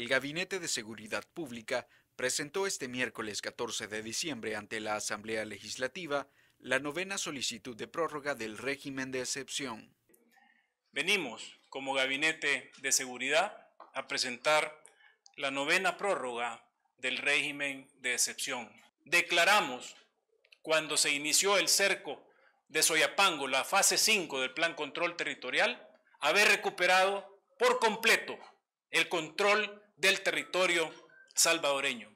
El Gabinete de Seguridad Pública presentó este miércoles 14 de diciembre ante la Asamblea Legislativa la novena solicitud de prórroga del régimen de excepción. Venimos como Gabinete de Seguridad a presentar la novena prórroga del régimen de excepción. Declaramos cuando se inició el cerco de Soyapango, la fase 5 del Plan Control Territorial, haber recuperado por completo el control del territorio salvadoreño.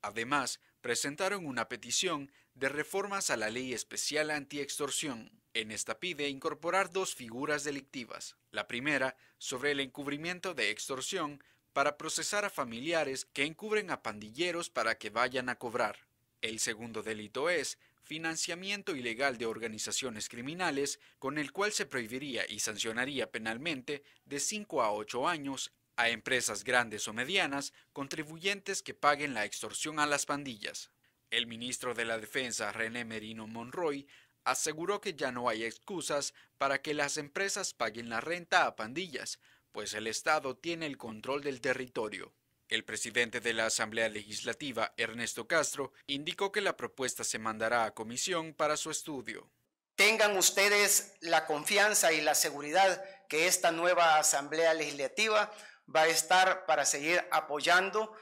Además, presentaron una petición de reformas a la Ley Especial Antiextorsión. En esta pide incorporar dos figuras delictivas. La primera, sobre el encubrimiento de extorsión para procesar a familiares que encubren a pandilleros para que vayan a cobrar. El segundo delito es financiamiento ilegal de organizaciones criminales, con el cual se prohibiría y sancionaría penalmente de 5 a 8 años a empresas grandes o medianas contribuyentes que paguen la extorsión a las pandillas. El ministro de la Defensa, René Merino Monroy, aseguró que ya no hay excusas para que las empresas paguen la renta a pandillas, pues el Estado tiene el control del territorio. El presidente de la Asamblea Legislativa, Ernesto Castro, indicó que la propuesta se mandará a comisión para su estudio. Tengan ustedes la confianza y la seguridad que esta nueva Asamblea Legislativa va a estar para seguir apoyando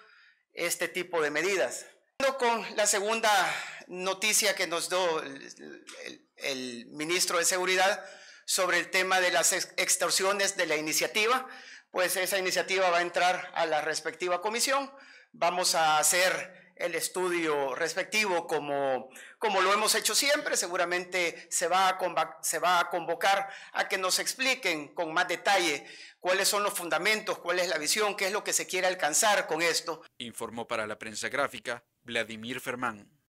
este tipo de medidas. Con la segunda noticia que nos dio el, el ministro de Seguridad sobre el tema de las extorsiones de la iniciativa, pues esa iniciativa va a entrar a la respectiva comisión. Vamos a hacer el estudio respectivo como, lo hemos hecho siempre. Seguramente se va, se va a convocar a que nos expliquen con más detalle cuáles son los fundamentos, cuál es la visión, qué es lo que se quiere alcanzar con esto. Informó para la prensa gráfica Vladimir Fermán.